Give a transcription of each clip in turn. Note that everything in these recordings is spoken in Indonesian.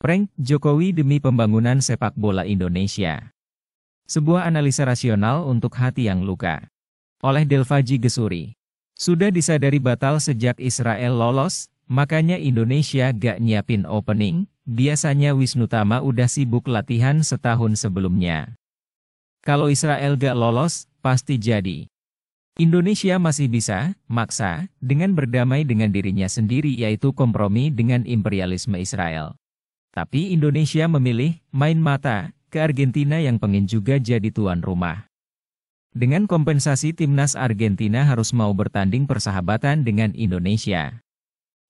Prank Jokowi demi pembangunan sepak bola Indonesia. Sebuah analisa rasional untuk hati yang luka. Oleh Delvaji Gesuri. Sudah disadari batal sejak Israel lolos, makanya Indonesia gak nyiapin opening, biasanya Wisnu Tama udah sibuk latihan setahun sebelumnya. Kalau Israel gak lolos, pasti jadi. Indonesia masih bisa, maksa, dengan berdamai dengan dirinya sendiri yaitu kompromi dengan imperialisme Israel. Tapi Indonesia memilih main mata ke Argentina yang pengen juga jadi tuan rumah. Dengan kompensasi timnas Argentina harus mau bertanding persahabatan dengan Indonesia.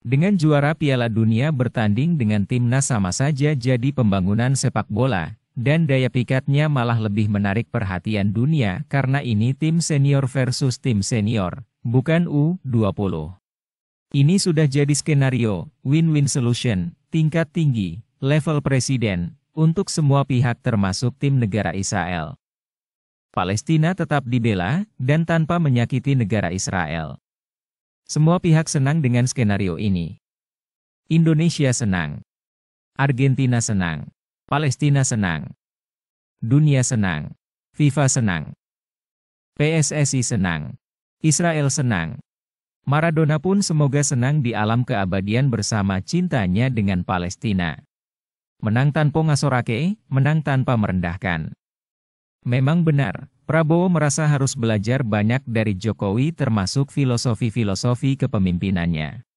Dengan juara Piala Dunia bertanding dengan timnas sama saja jadi pembangunan sepak bola, dan daya pikatnya malah lebih menarik perhatian dunia karena ini tim senior versus tim senior, bukan U20. Ini sudah jadi skenario, win-win solution, tingkat tinggi, level presiden, untuk semua pihak termasuk tim negara Israel. Palestina tetap dibela, dan tanpa menyakiti negara Israel. Semua pihak senang dengan skenario ini. Indonesia senang. Argentina senang. Palestina senang. Dunia senang. FIFA senang. PSSI senang. Israel senang. Maradona pun semoga senang di alam keabadian bersama cintanya dengan Palestina. Menang tanpa ngasorake, menang tanpa merendahkan. Memang benar, Prabowo merasa harus belajar banyak dari Jokowi termasuk filosofi-filosofi kepemimpinannya.